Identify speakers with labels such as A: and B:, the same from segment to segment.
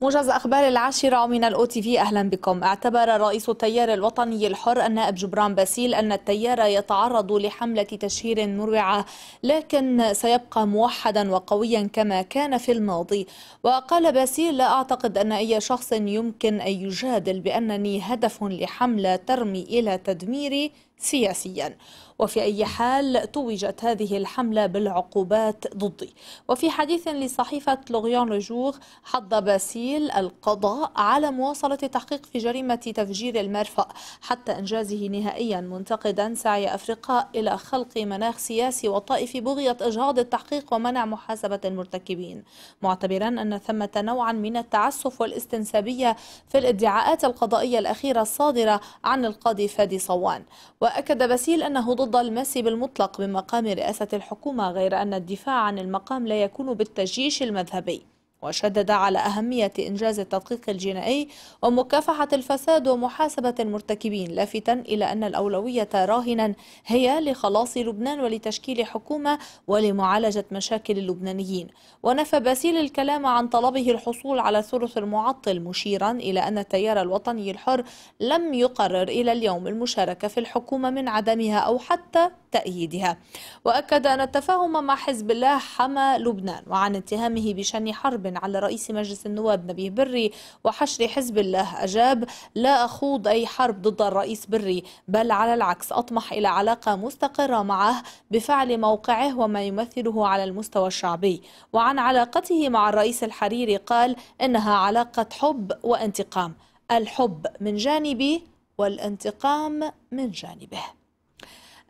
A: موجز أخبار العاشرة من الأو تي في أهلا بكم اعتبر رئيس التيار الوطني الحر النائب جبران باسيل أن التيار يتعرض لحملة تشهير مروعه لكن سيبقى موحدا وقويا كما كان في الماضي وقال باسيل لا أعتقد أن أي شخص يمكن أن يجادل بأنني هدف لحملة ترمي إلى تدميري سياسيا وفي أي حال توجت هذه الحملة بالعقوبات ضدي وفي حديث لصحيفة لوغيون لجور حض باسيل تحويل القضاء على مواصلة التحقيق في جريمة تفجير المرفأ حتى إنجازه نهائيا منتقدا سعي أفريقيا إلى خلق مناخ سياسي وطائفي بغية إجهاض التحقيق ومنع محاسبة المرتكبين معتبرا أن ثمة نوعا من التعسف والاستنسابية في الادعاءات القضائية الأخيرة الصادرة عن القاضي فادي صوان وأكد باسيل أنه ضد المسي بالمطلق بمقام رئاسة الحكومة غير أن الدفاع عن المقام لا يكون بالتجيش المذهبي وشدد على أهمية إنجاز التدقيق الجنائي ومكافحة الفساد ومحاسبة المرتكبين لافتا إلى أن الأولوية راهنا هي لخلاص لبنان ولتشكيل حكومة ولمعالجة مشاكل اللبنانيين ونفى باسيل الكلام عن طلبه الحصول على ثلث المعطل مشيرا إلى أن التيار الوطني الحر لم يقرر إلى اليوم المشاركة في الحكومة من عدمها أو حتى تأييدها وأكد أن التفاهم مع حزب الله حمى لبنان وعن اتهامه بشن حرب على رئيس مجلس النواب نبيه بري وحشر حزب الله أجاب لا أخوض أي حرب ضد الرئيس بري بل على العكس أطمح إلى علاقة مستقرة معه بفعل موقعه وما يمثله على المستوى الشعبي وعن علاقته مع الرئيس الحريري قال إنها علاقة حب وانتقام الحب من جانبي والانتقام من جانبه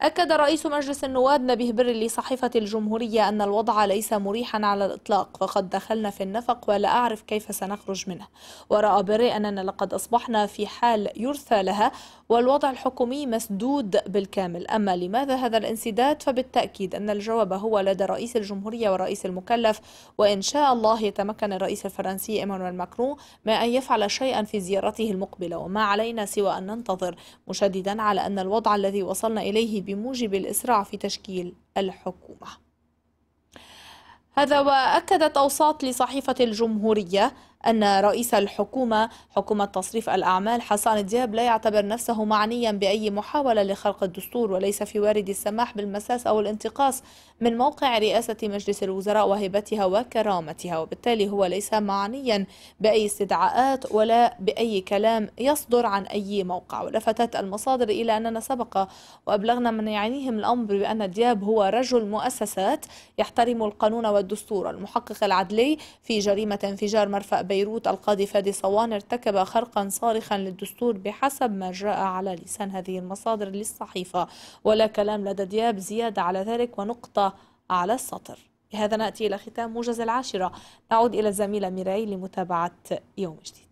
A: أكد رئيس مجلس النواب نبيه بر لصحيفة الجمهورية أن الوضع ليس مريحا على الإطلاق فقد دخلنا في النفق ولا أعرف كيف سنخرج منه ورأى بر أننا لقد أصبحنا في حال يرثى لها والوضع الحكومي مسدود بالكامل أما لماذا هذا الانسداد فبالتأكيد أن الجواب هو لدى رئيس الجمهورية ورئيس المكلف وإن شاء الله يتمكن الرئيس الفرنسي إيمانويل ماكرون ما أن يفعل شيئا في زيارته المقبلة وما علينا سوى أن ننتظر مشددا على أن الوضع الذي وصلنا إليه بموجب الإسراع في تشكيل الحكومة هذا وأكدت أوساط لصحيفة الجمهورية أن رئيس الحكومة حكومة تصريف الأعمال حسان دياب لا يعتبر نفسه معنيا بأي محاولة لخرق الدستور وليس في وارد السماح بالمساس أو الانتقاص من موقع رئاسة مجلس الوزراء وهبتها وكرامتها وبالتالي هو ليس معنيا بأي استدعاءات ولا بأي كلام يصدر عن أي موقع ولفتت المصادر إلى أننا سبق وأبلغنا من يعنيهم الأمر بأن دياب هو رجل مؤسسات يحترم القانون والدستور المحقق العدلي في جريمة انفجار مرفأ بيروت القاضي فادي صوان ارتكب خرقا صارخا للدستور بحسب ما جاء على لسان هذه المصادر للصحيفة ولا كلام لدى دياب زيادة على ذلك ونقطة على السطر بهذا نأتي إلى ختام موجز العاشرة نعود إلى الزميلة ميراي لمتابعة يوم جديد